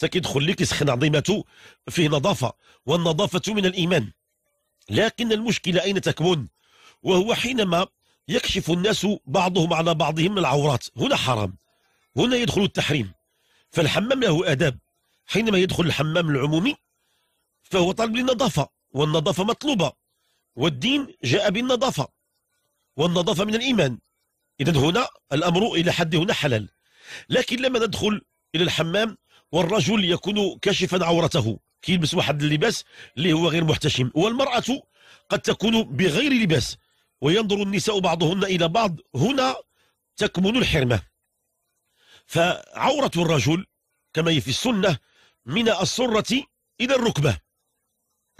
سكيدخل لك يسخن عظيمته فيه نظافة والنظافة من الإيمان لكن المشكلة أين تكمن وهو حينما يكشف الناس بعضهم على بعضهم العورات هنا حرام هنا يدخل التحريم فالحمام له آداب حينما يدخل الحمام العمومي فهو طالب للنظافة والنظافة مطلوبة والدين جاء بالنظافة والنظافة من الإيمان إذا هنا الأمر إلى حد هنا حلال لكن لما ندخل إلى الحمام والرجل يكون كاشفا عورته كيلبس واحد اللباس اللي هو غير محتشم والمرأة قد تكون بغير لباس وينظر النساء بعضهن إلى بعض هنا تكمن الحرمة فعورة الرجل كما هي في السنة من السرة إلى الركبة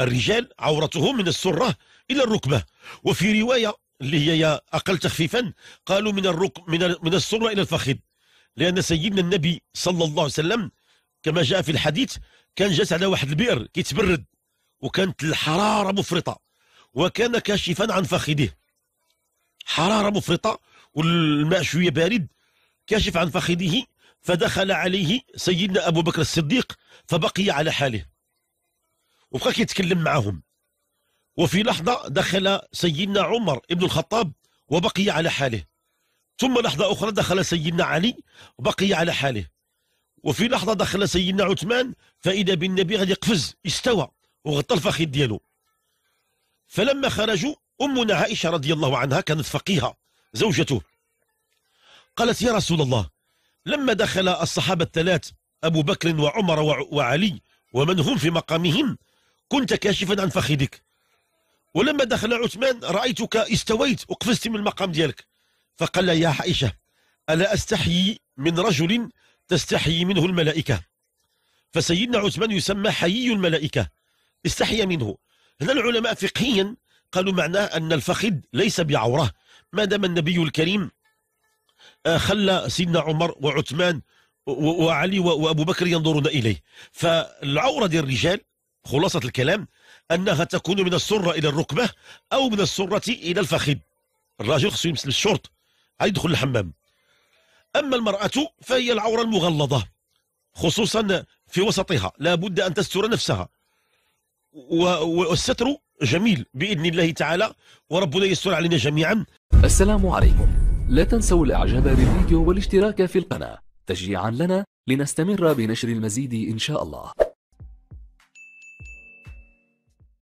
الرجال عورتهم من السرة إلى الركبة وفي رواية اللي هي أقل تخفيفا قالوا من الرك من السرة إلى الفخذ لأن سيدنا النبي صلى الله عليه وسلم كما جاء في الحديث كان جالس على واحد البئر كيتبرد وكانت الحرارة مفرطة وكان كاشفا عن فخذه حرارة مفرطة والماء شوية بارد كاشف عن فخذه فدخل عليه سيدنا أبو بكر الصديق فبقي على حاله وبقى كيتكلم معهم وفي لحظة دخل سيدنا عمر ابن الخطاب وبقي على حاله ثم لحظة أخرى دخل سيدنا علي وبقي على حاله وفي لحظه دخل سيدنا عثمان فاذا بالنبي غادي يقفز استوى وغطى الفخذ ديالو فلما خرجوا امنا عائشه رضي الله عنها كانت فقيهه زوجته قالت يا رسول الله لما دخل الصحابه الثلاث ابو بكر وعمر وعلي ومن هم في مقامهم كنت كاشفا عن فخذك ولما دخل عثمان رايتك استويت وقفزت من المقام ديالك فقال يا عائشه الا استحيي من رجل تستحيي منه الملائكة فسيدنا عثمان يسمى حيي الملائكة استحيا منه هنا العلماء فقهيا قالوا معناه أن الفخذ ليس بعورة ما دام النبي الكريم آه، خلى سيدنا عمر وعثمان وعلي وأبو بكر ينظرون إليه فالعورة ديال الرجال خلاصة الكلام أنها تكون من السرة إلى الركبة أو من السرة إلى الفخذ الراجل خصو يمس الشورت عاد يدخل الحمام أما المرأة فهي العورة المغلظة خصوصا في وسطها لا بد أن تستر نفسها والستر جميل بإذن الله تعالى وربنا يستر علينا جميعا السلام عليكم لا تنسوا الإعجاب بالفيديو والاشتراك في القناة تشجيعا لنا لنستمر بنشر المزيد إن شاء الله